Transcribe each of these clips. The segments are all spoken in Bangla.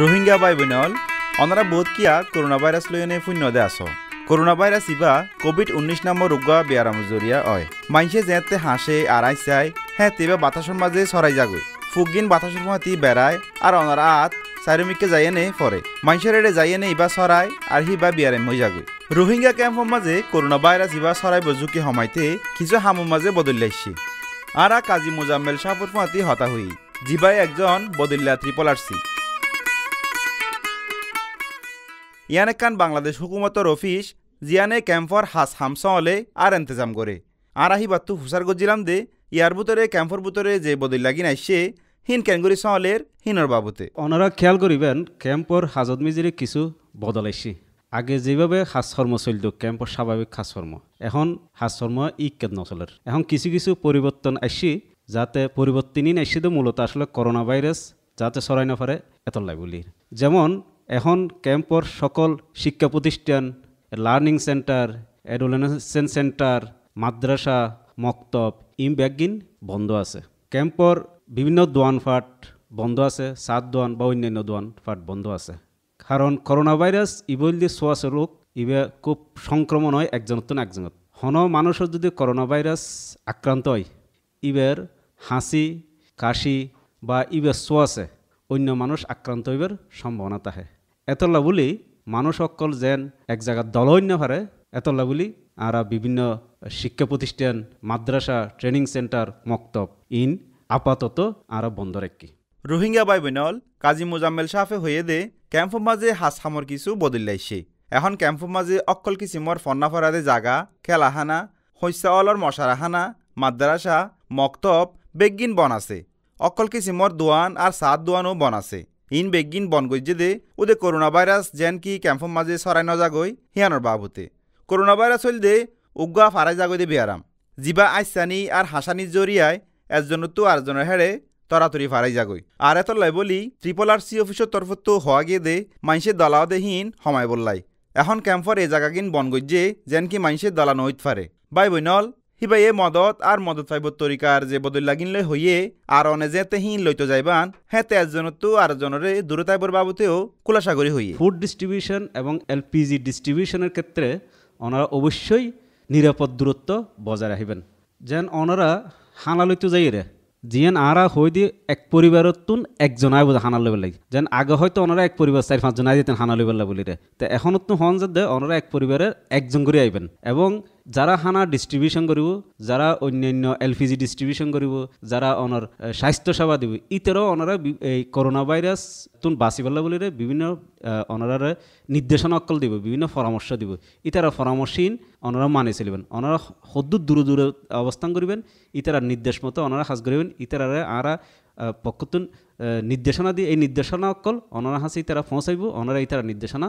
রোহিঙ্গা ভাই বোনল অনারা বোধ কিয়া করোনা ভাইরাস লইনে শূন্যদে আস করোনা ভাইরাস ইবা কোভিড উনিশ নামৰ ৰোগা বেয়াৰাম জৰিয়া হয় মানুহে যেতে হাঁসে আড়াই চাই হ্যাঁ তেবা বাতাসৰ মাঝে সরাই যাগৈ ফুকগিন বাতাসের মাতি বেড়ায় আর অনারা আত চারিমিককে যাই এনে পরে মানুষের এড়ে যাইয়ে ইবা সরাই আর সি বা বিয়াৰাম হয়ে যাগৈ রোহিঙ্গা ক্যাম্পর মাঝে করোনা ভাইরাস ইবা সরাই বজুকি হমাইতে কিছু হামু মাঝে বদলিয়াইছি আর কাজী মোজাম্মেল সাহপুর মাতি হতা হই জিবাই একজন বদলিয়া ত্রিপলার্সি ইয়ানে কান বাংলাদেশ হুকুমতর অফিস জিয়ানে ক্যাম্পর হাস হামসলে আর এন্তেজাম করে আর আহি বাত্তু হুসার গজিলাম দে ইয়ার বুতরে ক্যাম্পর বুতরে যে বদল লাগি নাই সে হিন ক্যাঙ্গুরি সলের হিনর বাবুতে ওনারা খেয়াল করিবেন ক্যাম্পর হাজত মিজিরে কিছু বদল আইসি আগে যেভাবে হাসকর্ম চলিত ক্যাম্পর স্বাভাবিক হাসকর্ম এখন ই ইকেদ নচলের এখন কিছু কিছু পরিবর্তন আসি যাতে পরিবর্তনই নাইসি মূলত আসলে করোনা ভাইরাস যাতে সরাই না পারে এত লাই বলি যেমন এখন ক্যাম্পর সকল শিক্ষা প্রতিষ্ঠান লার্নিং সেন্টার অ্যাডোলেসেন সেন্টার মাদ্রাসা মক্তব ইমব্যাগিন বন্ধ আছে ক্যাম্পর বিভিন্ন দোয়ানফাট বন্ধ আছে সাত দোয়ান বা অন্যান্য দোয়ানফাট বন্ধ আছে কারণ করোনা ভাইরাস ইবল দিয়ে সোয়াশে রোগ ইবে খুব সংক্রমণ হয় একজনত না একজনত হন মানুষের যদি করোনা ভাইরাস আক্রান্ত হয় ইবের হাসি কাশি বা ইবের সোয়াশে অন্য মানুষ আক্রান্ত হইবার সম্ভাবনা তাহে এতলা বলি মানুষ অকল যেন এক জায়গা দল অন্য ভারে এতলা বলি আর বিভিন্ন শিক্ষা প্রতিষ্ঠান মাদ্রাসা ট্রেনিং সেন্টার মক্তব ইন আপাতত আর বন্ধ রাখি রোহিঙ্গা বাই বৈনল কাজী মোজাম্মেল সাফে হয়ে দে ক্যাম্পর মাঝে হামর কিছু লাইছে এখন ক্যাম্পর মাঝে অকল কিসিমর ফন্না ফরাদে জাগা খেলাহানা শস্যাওয়ালর মশারাহানা মাদ্রাসা মক্তব বেগিন বন আছে অকল কিসিমর দোয়ান আর সাত দোয়ানও বন আছে ইন বেগিন বন গজ্জেদে ওদের করোনা ভাইরাস যেন কি ক্যাম্পর মাঝে সরাই নজাগই হিয়ানোর বাবুতে করোনা ভাইরাস হইল দে উগা ফারাই জাগই দে বেয়ারাম জিবা আইসানি আর হাসানির জরিয়ায় একজন তো আরজনের হেড়ে তরাতরি ফারাই যাগই আর এত লাই বলি ট্রিপল আর সি অফিসের তরফ তো হওয়া গিয়ে দে মাইনসের দলাও দেহীন হমায় বললাই এখন ক্যাম্পর এ জাগাগিন যে যেন কি মাইনসের দলা নইত ফারে বাই নল এ মদত আর মদত পাইব তরিকার যে বদল লাগিনলে হইয়ে আর অনে যেতে হিন লইতে যাইবান হেতে একজনতো আর জনরে দূরে বর বাবতেও খোলাসা করি হইয়ে ফুড ডিস্ট্রিবিউশন এবং এলপিজি ডিস্ট্রিবিউশনের ক্ষেত্রে ওনারা অবশ্যই নিরাপদ দূরত্ব বজায় রাখবেন যেন ওনারা হানা লইতে রে যেন আরা হই দিয়ে এক পরিবারত তুন একজন আই বোঝা হানা লইবার লাগে যেন আগে হয়তো ওনারা এক পরিবার চার পাঁচজন আয় দিতেন হানা লইবার বলি রে তো এখন তো হন যে ওনারা এক পরিবারের একজন করে আইবেন এবং যারা হানা ডিস্ট্রিবিউশন করিব যারা অন্যান্য এলপিজি ডিস্ট্রিবিউশন করিব যারা অনর সেবা দিব ইতেরও অনারা এই করোনা ভাইরাস তুন বাঁচিবলা বলিরে বিভিন্ন অনারারে নির্দেশনা অকল দিব বিভিন্ন পরামর্শ দিব ইতারা পরামর্শহীন অনারা মানে চলিবেন অনারা সদ্যুর দূর দূর অবস্থান করিবেন ইতারা নির্দেশ মতো অনারা সাজ করিবেন ইতারে আরা পক্ষতুন নির্দেশনা দিয়ে এই নির্দেশনা অকল অনারা হাসি ইতারা পৌঁছাইব অনারা ইতারা নির্দেশনা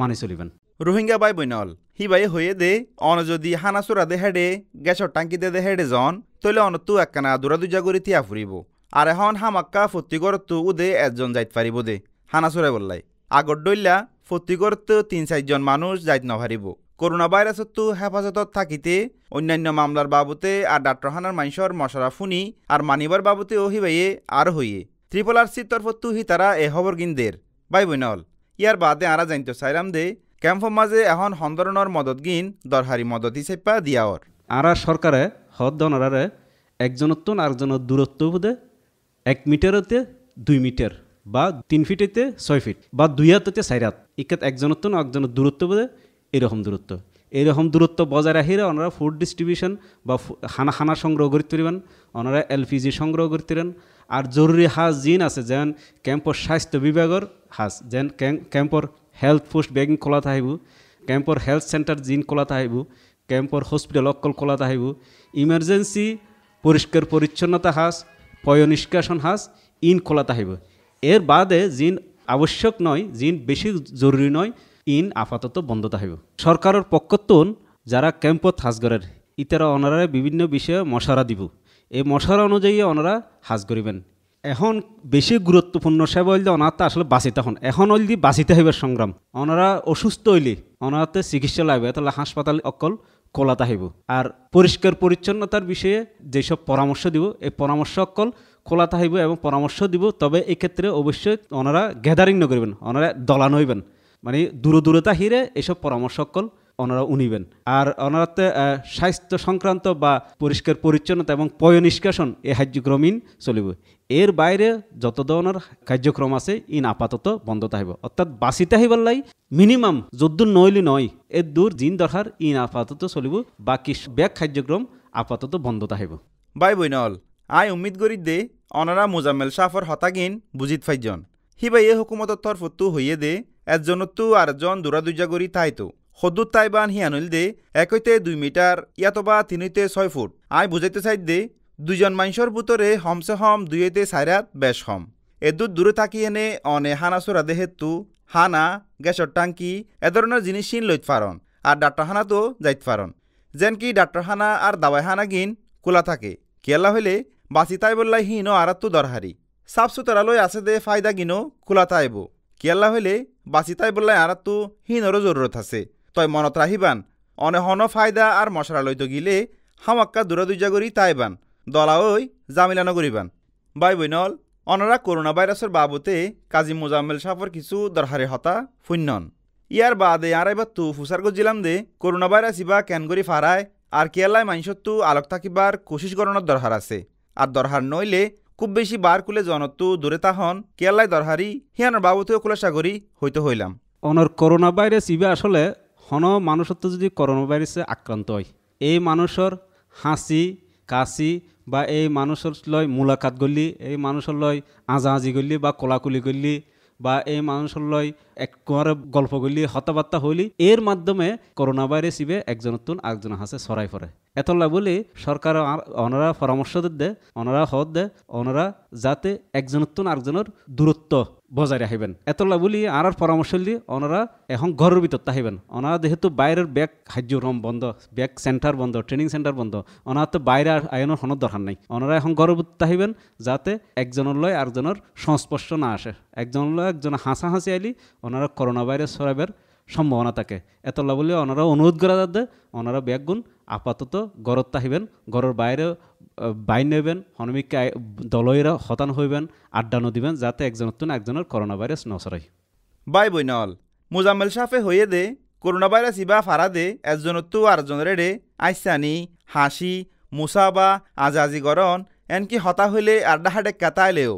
মানি চলিবেন রোহিঙ্গা বাই বৈনল হি বাই হয়ে দে অন যদি হানাসুরা দে হেডে গ্যাসর টাঙ্কি দে দে হেডে জন তৈলে অন তু একখানা দুরা দুজা গরি থিয়া ফুরিব আর এখন হামাক্কা ফতি করতু উদে একজন যাইত পারিব দে হানাসুরা বললাই আগর ডইল্লা ফতি করতু তিন চারজন মানুষ যাইত ভারিব করোনা ভাইরাসত্তু হেফাজতত থাকিতে অন্যান্য মামলার বাবুতে আর হানার মানুষের মশারা ফুনি আর মানিবার বাবুতে ওহি বাইয়ে আর হইয়ে ত্রিপল আর সি তরফত্তু হি তারা এ হবর গিন্দের বাই বৈনল ইয়ার বাদে আরা জানতে সাইরাম দে ক্যাম্পো মাঝে এখন সন্দরণর মদত গিন দরহারি মদত হিসেবে দিয়াওর আরা সরকারে হদ দনারে একজনত্ব আরেকজনের দূরত্ব বোধে এক মিটারতে দুই মিটার বা তিন ফিটেতে ছয় ফিট বা দুই হাততে চার হাত ইকাত একজনত্ব একজনের দূরত্ব বোধে এরকম দূরত্ব এরকম দূরত্ব বজায় রাখিলে ওনারা ফুড ডিস্ট্রিবিউশন বা হানা হানা সংগ্রহ করে তুলবেন ওনারা এলপিজি সংগ্রহ করে তুলেন আর জরুরি হাজ জিন আছে যেন ক্যাম্পর স্বাস্থ্য বিভাগের হাজ যেন ক্যাম্পর হেল্থ পোষ্ট বেগিং খোলা থাকিব কেম্পৰ হেল্থ চেণ্টাৰ জিন খোলা থাকিব কেম্পৰ হস্পিটেল অকল খোলা আহিব ইমাৰ্জেঞ্চি পৰিষ্কাৰ পৰিচ্ছন্নতা হাস পয় নিষ্কাশন হাস ইন খোলা থাকিব এর বাদে জিন আবশ্যক নয় জিন বেশি জরুরি নয় ইন আপাতত বন্ধ থাকিব সরকারের পক্ষতন যারা ক্যাম্পত হাজগরের ইতারা ওনারা বিভিন্ন বিষয়ে মশারা দিব এই মশারা অনুযায়ী অনারা হাজ করিবেন এখন বেশি গুরুত্বপূর্ণ সেবা হইলে অনাতে আসলে বাঁচি তখন এখন হইলি বাঁচিতে হইবে সংগ্রাম ওনারা অসুস্থ হইলি ওনারাতে চিকিৎসা লাগবে তাহলে হাসপাতাল অকল কোলাতে হইব আর পরিষ্কার পরিচ্ছন্নতার বিষয়ে যেসব পরামর্শ দিব এই পরামর্শ অকল খোলাতে হইব এবং পরামর্শ দিব তবে এক্ষেত্রে অবশ্যই ওনারা গ্যাদারিং করবেন ওনারা দলান হইবেন মানে দূরে দূরতা হিরে এসব পরামর্শ অকল ওনারা উনিবেন আর ওনারাতে স্বাস্থ্য সংক্রান্ত বা পরিষ্কার পরিচ্ছন্নতা এবং পয় নিষ্কাশন এই কার্যক্রমীন চলিব এর বাইরে যত ধরনের কার্যক্রম আছে ইন আপাতত বন্ধ থাকবে অর্থাৎ বাঁচি থাকিবার লাই মিনিমাম যদ্দূর নইলি নয় এর দূর জিন দরকার ইন আপাতত চলিব বাকি ব্যাগ কার্যক্রম আপাতত বন্ধ থাকবে বাই নল আই উম্মিদ করি দে অনারা মোজাম্মেল সাফর হতাগিন বুজিত ফাইজন হিবাইয়ে হুকুমতর তরফ তু হইয়ে দে একজনতো আর জন দূরা দুজা করি তাই তো সদ্দু তাইবান হিয়ানুল দে একইতে দুই মিটার ইয়াতবা তিন ছয় ফুট আই বুঝাইতে চাই দে দুইজন মানুষের বুতরে হমসে হম দুই সাইরাত বেশ হম এদূর দূরে থাকি এনে অনে সুরা দেহেতু হানা গ্যাসের টাঙ্কি এ ধরনের জিনিস সিন লইত পারন আর ডাক্তারখানা তো যাইত পারন যেন কি ডাক্তারখানা আর দাবাইখানা গিন কোলা থাকে কেলা হইলে বাঁচি তাই বললাই হিনো আরাত্তু দরহারি সাফ সুতরা লই আছে দে ফায়দা গিনো খোলা তাইব কেলা হইলে বাঁচি তাই বললাই আরাত্তু হিনরও জরুরত আছে তই মনত ৰাখিবান অনেহন ফাইদা আৰু মচৰালৈ গিলে হামাক্কা দূৰা দুজা কৰি তাইবান ঐ জামিলা নগরিবান বাই বৈনল অনৰা করোনা ভাইরাসের বাবতে কাজী মোজাম্মেল সাফর কিছু দরহারে হতা ফুন্যন ইয়ার বাদে আর এবার তু ফুসার গজিলাম দে করোনা ভাইরাস ইবা কেনগুৰি ফাৰাই ফারায় আর কেয়ালায় মানুষের আলোক থাকিবার কোশিস গণনার দরহার আছে আর দরহার নইলে খুব বেশি বার কুলে জনত্তু দূরে তাহন কেয়ালায় দরহারি হিয়ানোর বাবতেও কুলাশা করি হইতে হইলাম অনর করোনা ভাইরাস ইবা আসলে হন মানুষত্ব যদি করোনা ভাইরাসে আক্রান্ত হয় এই মানুষের হাসি কাশি বা এই মানুষের লয় মোলাকাত গলি এই মানুষের লয় আজাহাজি গলি বা কোলাকুলি গলি বা এই মানুষের লয় এক কুঁয়ারে গল্প গলি হতাবার্তা হইলি এর মাধ্যমে করোনা ভাইরাস ইবে একজনের তুন আরেকজন হাসে সরাই পড়ে এতলা বলি সরকার ওনারা পরামর্শ দে ওনারা হদ দে ওনারা যাতে একজনের তুন আরেকজনের দূরত্ব বজায় রাখবেন এতলা বলি আর পরামর্শ লি ওনারা এখন ঘরের ভিতর তাহিবেন ওনারা যেহেতু বাইরের ব্যাগ সাহায্য রম বন্ধ ব্যাগ সেন্টার বন্ধ ট্রেনিং সেন্টার বন্ধ ওনারা তো বাইরে আয়নের হনের দরকার নাই ওনারা এখন ঘরের ভিতর তাহিবেন যাতে একজনের লয় আরেকজনের সংস্পর্শ না আসে একজনের লয় একজন হাসা হাসি আইলি ওনারা করোনা ভাইরাস সরাবের সম্ভাবনা থাকে এতলা বলি ওনারা অনুরোধ করা যাতে ওনারা ব্যাগগুণ আপাতত গড়ত তাহিবেন গড়ের বাইরে বাইন নেবেন হনমিকা দলয়েরা হতান হইবেন আড্ডা দিবেন যাতে একজন তুন একজনের করোনা ভাইরাস নসরাই বাই নল মোজাম্মেল সাফে হইয়ে দে করোনা ভাইরাস ইবা ফারা দে একজনের তু আরেকজনের রে আইসানি হাসি মুসাবা গরণ এনকি হতা হইলে আড্ডা হাডে কাতাইলেও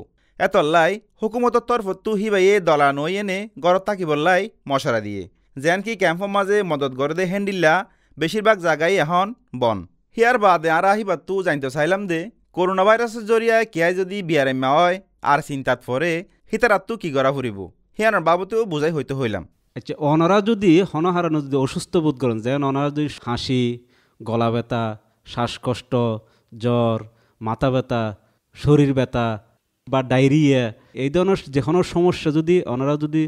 এতল্লাই হুকুমতর তরফ তুহি বাইয়ে দলা নই এনে গরত থাকি বললাই মশারা দিয়ে যেন কি ক্যাম্পর মাঝে মদত গরদে হেন্ডিল্লা বেশিরভাগ জায়গায় এখন বন হিয়ার বাদে আর আহিবার তু জানতে চাইলাম দে করোনা ভাইরাসের জরিয়ায় কেয়াই যদি বিয়ারেম্য হয় আর চিন্তাত পরে হিতারাত্তু কি করা ফুরিব হিয়ানোর বাবতেও বুঝাই হইতে হইলাম আচ্ছা অনারা যদি হনহারানো যদি অসুস্থ বোধ করেন যেমন অনারা যদি হাসি গলা ব্যথা শ্বাসকষ্ট জ্বর মাথা ব্যথা শরীর ব্যথা বা ডায়রিয়া এই ধরনের যে কোনো সমস্যা যদি অনারা যদি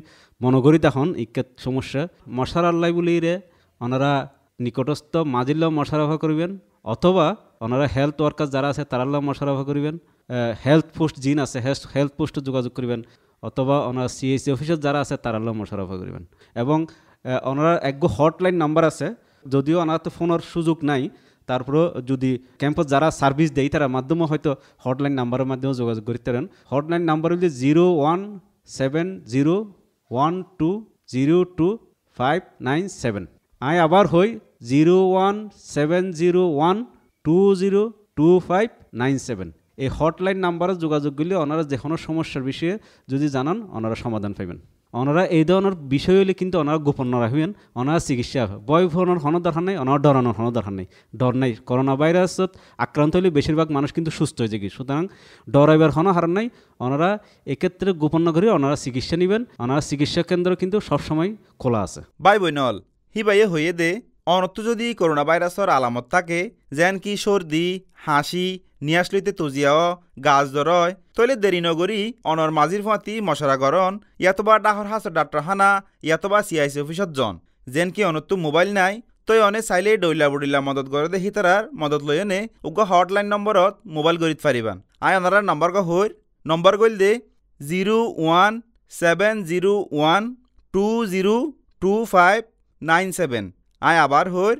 মনে করি তখন ইক্যাত সমস্যা মশার আল্লাহ বলি রে অনারা নিকটস্থ মাজিল্লাও মশারফা করবেন অথবা ওনারা হেলথ ওয়ার্কার যারা আছে তারাল্লাও মশারফা করবেন হেলথ পোস্ট জিন আছে হেলথ পোস্ট যোগাযোগ করবেন অথবা ওনারা সিএসি অফিসার যারা আছে তারাল্লাও মশারফা করবেন এবং ওনারা একগো হটলাইন নাম্বার আছে যদিও ওনারা তো ফোনের সুযোগ নাই তারপরেও যদি ক্যাম্পাস যারা সার্ভিস দেয় তারা মাধ্যমে হয়তো হটলাইন নাম্বারের মাধ্যমে যোগাযোগ করতে পারেন হটলাইন নাম্বার হলে zero one seven zero one two zero two five nine seven আয় আবার হই zero one seven zero one two zero two five nine seven এই হটলাইন নাম্বারে যোগাযোগ করলে ওনারা যে কোনো সমস্যার বিষয়ে যদি জানান ওনারা সমাধান পাইবেন ওনারা এই ধরনের বিষয় হলে কিন্তু ওনারা গোপন রাখবেন ওনারা চিকিৎসা বয় ভরণের হন দরকার নাই ওনার ডরানোর হন দরকার নাই ডর নাই করোনা ভাইরাসত আক্রান্ত হলে বেশিরভাগ মানুষ কিন্তু সুস্থ হয়ে যায় সুতরাং ডরাইবার হন হার নাই ওনারা এক্ষেত্রে গোপন না করে ওনারা চিকিৎসা নেবেন ওনারা চিকিৎসা কেন্দ্র কিন্তু সবসময় খোলা আছে বাই নল হি বাইয়ে হয়ে দে অনত্য যদি করোনা ভাইরাসের আলামত থাকে যেন কি সর্দি হাসি নিয়াসলিতে তুজিয়াও গাছ দরয় তৈলে দেরি নগরী অনর মাঝির ফাঁতি গরণ ইয়াতবা ডাহর হাস হানা ইয়াতবা সিআইসি অফিসত জন যেন কি অনত্য মোবাইল নাই তই অনে চাইলে ডইলা বুডিলা মদত গড়ে দেখি তারার মদত লৈ অনে উগ হটলাইন নম্বরত মোবাইল গড়িত ফারিবান আই অনারার নম্বর গ হৈ নম্বর গইল দে zero one seven zero one two zero two five nine seven আয় আবার হর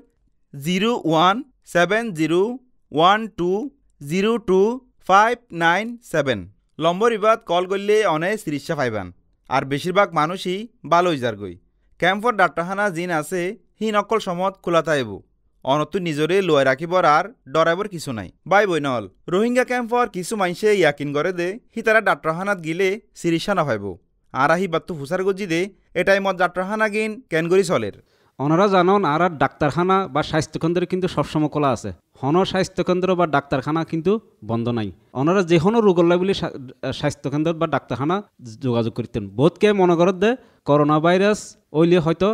zero one seven zero one two zero two five nine seven number ইবাদ কল করলে অনেক চিকিৎসা পাইবান আর বেশিরভাগ মানুষই বাল যার গই ক্যাম্পর ডাক্তারখানা জিন আছে সি নকল সমত খোলা থাইব অনতো নিজরে লয় রাখিবর আর ডরাইবর কিছু নাই বাই বই নল রোহিঙ্গা ক্যাম্পর কিছু মানুষে ইয়াকিন করে দে সি তারা ডাক্তারখানাত গিলে চিকিৎসা নাভাইব আর আহি বাত্তু ফুসার গজি দে এটাই মত ডাক্তারখানা গিন ক্যানগরি চলের ওনারা জানান আর ডাক্তারখানা বা স্বাস্থ্যকেন্দ্রে কিন্তু সবসময় খোলা আছে হন স্বাস্থ্যকেন্দ্র বা ডাক্তারখানা কিন্তু বন্ধ নাই ওনারা যে কোনো লাগে বলে স্বাস্থ্যকেন্দ্র বা ডাক্তারখানা যোগাযোগ করতেন বোধকে মনে করত দে করোনা ভাইরাস ওইলে হয়তো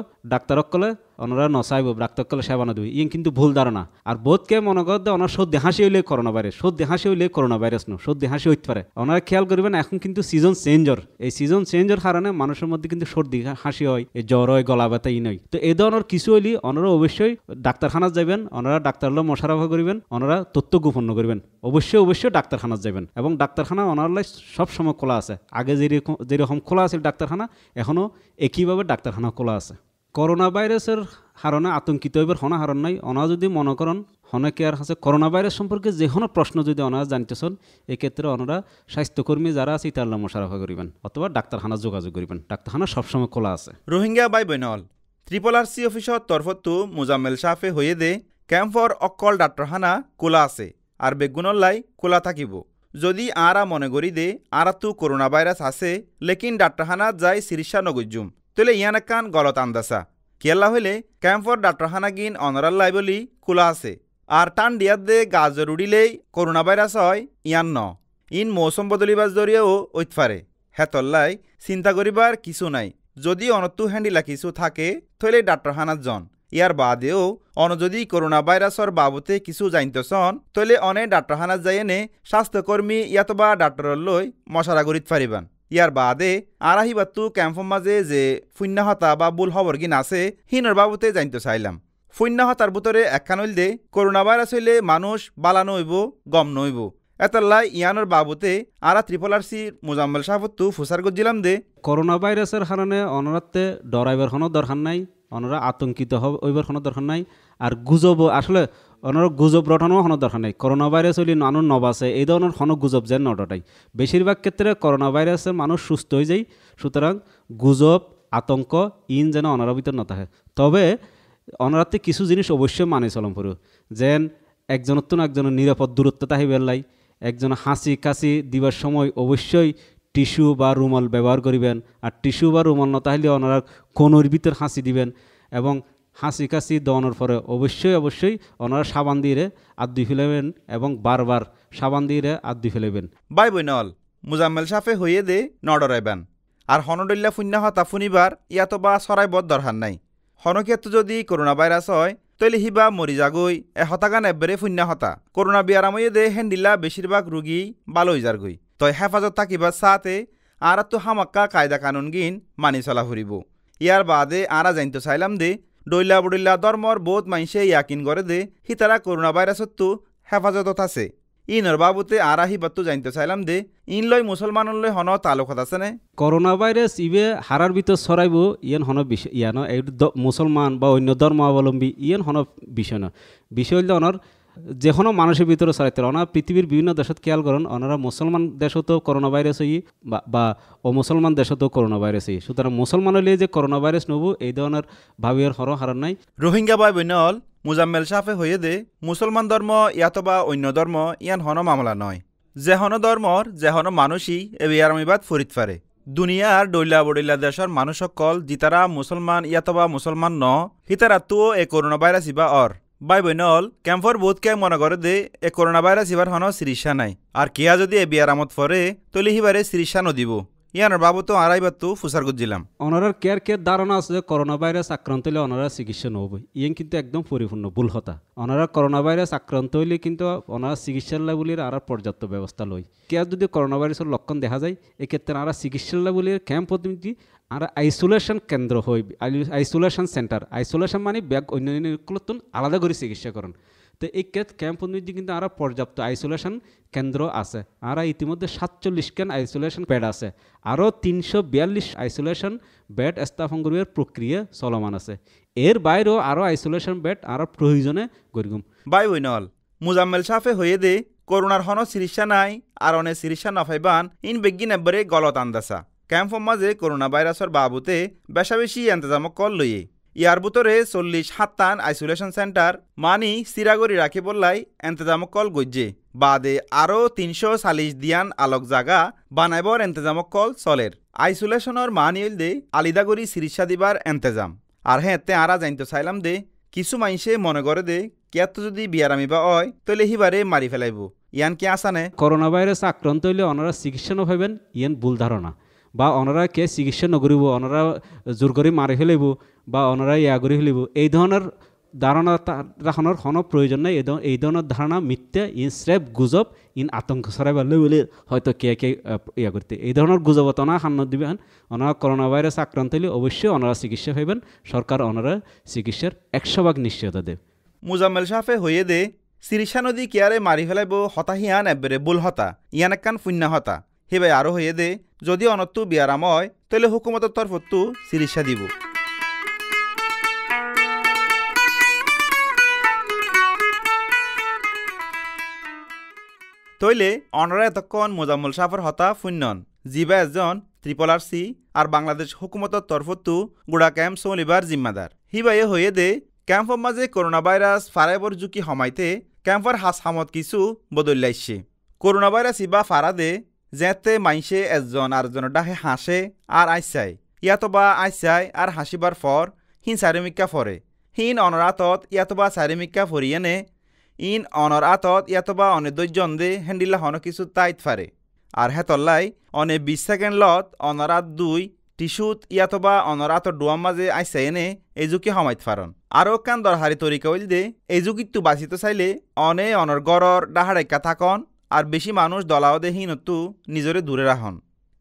সকলে ওনারা নসাইব ডাক্তারকলে সেবানা দিবে ইয়ে কিন্তু ভুল ধারণা আর বোধকে মনে করত দে ওনার সর্দি হাসি হইলে করোনা ভাইরাস সর্দি হাসি হইলে করোনা ভাইরাস নয় সর্দি হাসি হইতে পারে ওনারা খেয়াল করবেন এখন কিন্তু সিজন চেঞ্জর এই সিজন চেঞ্জর কারণে মানুষের মধ্যে কিন্তু সর্দি হাসি হয় এই জ্বর হয় গলা ব্যথা ই নয় তো এই ধরনের কিছু হইলে ওনারা অবশ্যই ডাক্তারখানা যাবেন ওনারা হলে মশারা করিবেন ওনারা তথ্য গোপন্য করিবেন অবশ্যই অবশ্যই ডাক্তারখানা যাবেন এবং ডাক্তারখানা ওনারালাই সবসময় খোলা আছে আগে যেরকম যেরকম খোলা আছে ডাক্তারখানা এখনও একইভাবে ডাক্তারখানা খোলা আছে করোনা ভাইরাসের হারণে আতঙ্কিত হইবার হনা হারণ নাই অনা যদি মনে করেন হনে কেয়ার আছে করোনা ভাইরাস সম্পর্কে যে কোনো প্রশ্ন যদি অনারা জানতেছেন এক্ষেত্রে ওনারা স্বাস্থ্যকর্মী যারা আছে ইতাল মশারফা করিবেন অথবা ডাক্তারখানা যোগাযোগ করিবেন ডাক্তারখানা সবসময় খোলা আছে রোহিঙ্গা বাই বৈনল ত্রিপল আর সি অফিসর তরফত মোজাম্মেল সাফে হয়ে দে কেম্পৰ অকল ডাক্তৰখানা খোলা আছে আর বেগুনল্লাই খোলা থাকিব যদি আরা মনে করি দে আরাতু করোনা ভাইরাস আছে লেকিন ডাক্তারখানা যাই চিকিৎসা নগজ্জুম ইয়ান একান গলত আন্দাসা কেলা হইলে ক্যাম্পর ডাক্তারখানা গিন অনরাল্লাই বলি খোলা আছে আর টান ডিয়াত দে গাজর উড়িলেই করোনা ভাইরাস হয় ইয়ান ন ইন মৌসুম বদলিবার জরিয়েও ঐতফারে হেতল্লাই চিন্তা করিবার কিছু নাই যদি অনতু হ্যান্ডিলা কিছু থাকে থইলে ডাক্তারখানাত জন ইয়ার বাদেও অন যদি করোনা ভাইরাসর বাবদে কিছু জানতেছন তইলে অনে যাই এনে স্বাস্থ্যকর্মী ইয়াতবা ডাক্তরর লই মশারা গড়িত ফারিবান ইয়ার বাদে আরাহি বাত্তু ক্যাম্পর মাঝে যে শূন্যহতা বা বুল হবর গিন আছে হিনর বাবদে জানতে চাইলাম শূন্যহতার ভিতরে একখান হইল দে করোনা ভাইরাস হইলে মানুষ বালা নইব গম নইব এতাল্লা ইয়ানোর বাবুতে আরা সি মোজাম্মেল সাহতু ফুসার গজিলাম দে করোনা ভাইরাসের কারণে অনরাতে ডরাইবার কোনো দরকার নাই অনরা আতঙ্কিত হইবার কোনো দরকার নাই আর গুজব আসলে অনর গুজব রটানোর কোনো দরকার নাই করোনা ভাইরাস হইলে নানুর নবাসে এই ধরনের কোনো গুজব যেন নটাই বেশিরভাগ ক্ষেত্রে করোনা ভাইরাসে মানুষ সুস্থ হয়ে যায় সুতরাং গুজব আতঙ্ক ইন যেন অনারা ভিতর না থাকে তবে অনরাতে কিছু জিনিস অবশ্যই মানে চলম পড়ে যেন একজনের তো একজনের নিরাপদ দূরত্ব তাহি লাই একজন হাসি কাশি দিবার সময় অবশ্যই টিস্যু বা রুমাল ব্যবহার করিবেন আর টিস্যু বা রুমাল না তাহলে ওনারা কোনোর ভিতর হাসি দিবেন এবং হাসি কাশি দেওয়ানোর পরে অবশ্যই অবশ্যই ওনারা সাবান দিয়ে আদ্দি ফেলেবেন এবং বারবার সাবান দিয়ে আদ্দি ফেলেবেন বাই নল মুজাম্মেল সাফে হইয়ে দে নডরাইবেন আর হনডল্লা ফুন্যা হতা ফুনিবার ইয়াতো বা সরাইবত দরহার নাই হনক্ষেত্র যদি করোনা ভাইরাস হয় তৈলি হিবা মরি যাগই এ হতাগান এবারে ফুন্যা হতা করোনা বিয়ারাময়ে দে হেন্ডিলা বেশিরভাগ রুগী বালই যারগই তই হেফাজত থাকিবা সাথে আর তো হামাক্কা কায়দা কানুন গিন মানি চলা ফুরিব ইয়ার বাদে আরা জানতে চাইলাম দে ডইলা বড়িল্লা ধর্মর বোধ মানুষে ইয়াকিন করে দে হিতারা করোনা ভাইরাসত্ব হেফাজতত আছে ইনর বাবুতে আরাহি বাত্তু জানতে চাইলাম দে ইন লয় মুসলমান লয় হন তালুকত আছেনে করোনা ভাইরাস ইবে হারার ভিতর সরাইব ইয়ান হন বিষয় ইয়ান এই মুসলমান বা অন্য অবলম্বী ইয়ান হন বিষয় না বিষয় হল অনর যে কোনো মানুষের ভিতরে সরাইতে অনারা পৃথিবীর বিভিন্ন দেশত খেয়াল করেন অনারা মুসলমান দেশতো করোনা ভাইরাস হই বা মুসলমান দেশতো করোনা ভাইরাস হই সুতরাং মুসলমান হলে যে করোনা ভাইরাস নব এই ধরনের ভাবিয়ার হর হারান নাই রোহিঙ্গা বন্য হল মুজাম্মেল সাফে হয়ে দে মুসলমান ধর্ম ইয়াতবা অন্য ধর্ম ইয়ান হন মামলা নয় যে হন ধর্মর যে হন মানুষই এবিয়ারমিবাদ ফরিদ ফারে দুনিয়ার ডৈলা বডইলা দেশর মানুষ কল জিতারা মুসলমান ইয়াতবা মুসলমান ন হিতারা তুও এ করোনা ভাইরাস ইবা অর বাই বৈনল ক্যাম্পর বহুত কে মনে করে দে এ করোনা ভাইরাস ইবার হন চিকিৎসা নাই আর কিয়া যদি এ বিয়ারামত ফরে তলি হিবারে চিকিৎসা নদিব ইয়ানোর বাবদ আড়াইবার তো ফুসার গুজিলাম অনারার কেয়ার কেয়ার ধারণা আছে যে করোনা ভাইরাস আক্রান্ত হলে অনারা চিকিৎসা নব ইয়ে কিন্তু একদম পরিপূর্ণ ভুল হতা অনারা করোনা ভাইরাস আক্রান্ত হইলে কিন্তু অনারা লাই লাগুলির আর পর্যাপ্ত ব্যবস্থা লই কেয়ার যদি করোনা ভাইরাসের লক্ষণ দেখা যায় এক্ষেত্রে মানে চিকিৎসা লাই লাগুলির ক্যাম্প প্রতিনিধি আর আইসোলেশন কেন্দ্র হয় আইসোলেশন সেন্টার আইসোলেশন মানে ব্যাগ অন্য আলাদা করে চিকিৎসা করেন তো এই কেত ক্যাম্প অনুযায়ী কিন্তু আরও পর্যাপ্ত আইসোলেশন কেন্দ্র আছে আর ইতিমধ্যে সাতচল্লিশ কেন আইসোলেশন বেড আছে আরও তিনশো বিয়াল্লিশ আইসোলেশন বেড স্থাপন করবার প্রক্রিয়া চলমান আছে এর বাইরেও আরও আইসোলেশন বেড আরও প্রয়োজনে গরিগম বাই উইনল মুজাম্মেল সাফে হয়ে দে করোনার হন চিকিৎসা নাই আর অনেক চিকিৎসা নফাইবান ইন বিজ্ঞান এবারে গলত আন্দাসা ক্যাম্পর মাঝে করোনা ভাইরাসের বাবুতে বেশাবেশি ইন্তজামক কল লইয়ে ইয়ার বুতরে চল্লিশ হাত্তান আইসোলেশন সেন্টার মানি সিরাগরি রাখি বললাই এন্তেজামকল গজ্জে বাদে আরও তিনশো চাল্লিশ দিয়ান আলোক জাগা বানাইবর এন্তেজামকল চলের আইসোলেশনের মানি হইল দে আলিদাগরি চিকিৎসা দিবার এন্তেজাম আর হ্যাঁ তে আরা জানতে চাইলাম দে কিছু মানুষে মনে করে দে কিয়াত যদি বিয়ারামি বা হয় তইলে হিবারে মারি ফেলাইব ইয়ান কি আসানে করোনা ভাইরাস আক্রান্ত হইলে ওনারা চিকিৎসা নভাবেন ইয়ান ভুল ধারণা বা ওনারা কে চিকিৎসা নকরিব ওনারা জোর করে মারি ফেলাইব বা ওনারা ইয়া করে ফেলিব এই ধরনের ধারণাখনের রাখানোর কোনো প্রয়োজন নাই এই ধরনের ধারণা মিথ্যা ইন স্রেপ গুজব ইন আতঙ্ক সরাইবারলে বলে হয়তো কে কে ইয়া করতে এই ধরনের গুজবত ওনা সান্ন দিবেন ওনারা করোনা ভাইরাস আক্রান্ত হলে অবশ্যই অনারা চিকিৎসা হইবেন সরকার অনারা চিকিৎসার একশো ভাগ নিশ্চয়তা দেব মুজাম্মেল সাফে হইয়ে দে সিরিসা নদী কেয়ারে মারি ফেলাইব হতাহিয়ান এবারে বুল হতা ইয়ান একখান পুণ্য হতা হিবাই আরও হইয়ে দে যদি অনত্তু বিয়ারাম হয় তাহলে হুকুমতের তরফত্তু চিকিৎসা দিব তৈলে অনরা এতক্ষণ মোজাম্মল সাফর হতা ফুন্যন জিবা এজন ত্রিপল আর সি আর বাংলাদেশ হুকুমতর তরফতু গুড়া ক্যাম্প সৌলিবার জিম্মাদার হিবাইয়ে হয়ে দে ক্যাম্পর মাঝে করোনা ভাইরাস ফারাইবর ঝুঁকি হমাইতে ক্যাম্পর হাস হামত কিছু বদল করোনা ভাইরাস ইবা ফারা দে যেতে মাইসে একজন আরজনের ডাহে হাসে আর আইসাই ইয়াতবা আইসাই আর হাসিবার ফর হিন সারেমিকা ফরে হিন অনর আতত ইয়াতবা সারেমিকা ফরিয়ে নে ইন অনর আতত ইয়াতবা অনে দৈজন দে হেন্ডিলা হন কিছু তাইত ফারে আর হেতল্লাই অনে বিশ সেকেন্ড লত অনরাত দুই টিসুত ইয়াতবা অনরাত ডুয়াম মাঝে আইসা এনে এজুকি সমাইত ফারন আরও কান দরহারি তরিকা হইল দে এজুকিত বাঁচিত চাইলে অনে অনর গড়র ডাহারেকা থাকন আর বেশি মানুষ তু নিজরে দূরে রাখন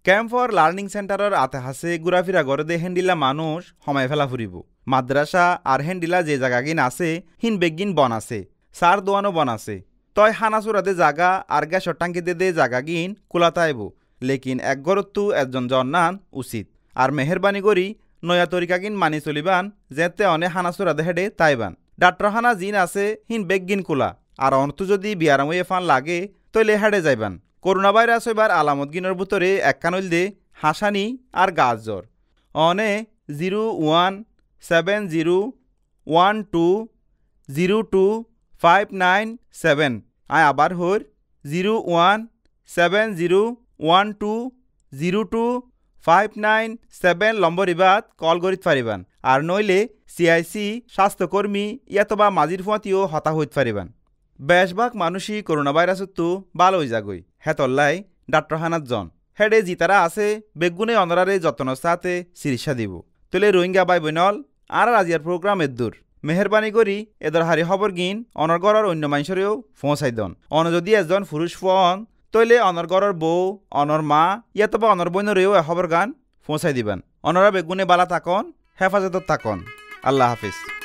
ক্যাম্প ফর লার্নিং সেন্টারের আতে হাসে ঘুরাফিরা গড়ে দে হেন্ডিলা মানুষ সময় ফেলা ফুরিব মাদ্রাসা আর হেন্ডিলা যে গিন আছে হিন বেগিন বন আছে সার দোয়ানো বন আছে তয় হানাসুরাতে জাগা আর গা শটাঙ্কিতে দে জাগাগিন কুলাতাইব লেকিন এক গরত্তু একজন জন্নান উচিত আর মেহরবানি করি নয়া তরিকাগিন মানি চলিবান যেতে অনে হানাসুরাদে হেডে তাইবান ডাট্রহানা জিন আছে হিন বেগগিন কুলা আর অন্তু যদি বিয়ারামুয়ে ফান লাগে তৈলে হাড়ে যাইবান করোনা ভাইরাস হইবার আলামত গিনোর ভিতরে একখানল দে হাসানি আর গাছ জ্বর অনে zero one seven zero one two zero two five nine seven আয় আবার হর zero one seven zero one two zero two five nine seven number ইবাদ কল করিত পারিবান আর নইলে সিআইসি স্বাস্থ্যকর্মী ইয়াতবা মাজির ফুঁয়াতিও হতা হইত পারিবান বেশভাগ মানুষই করোনা ভাইরাসত্তু বালই জাগই হেতল্লাই হানাত জন হেডে জিতারা আছে বেগুনে অনরারে যত্ন সাথে চিকিৎসা দিব তোলে রোহিঙ্গা বাই বৈনল আর আজিয়ার প্রোগ্রাম এদ্দুর মেহরবানি করি এদর হারি হবর গিন অনর্গরের অন্য মানুষেরও পৌঁছাই দন অন যদি এজন পুরুষ ফোন তৈলে অনর্গরের বউ অনর মা ইয়াতবা অনর বৈনরেও এ খবর গান পৌঁছাই দিবেন অনরা বেগুনে বালা থাকন হেফাজতত থাকন আল্লাহ হাফিজ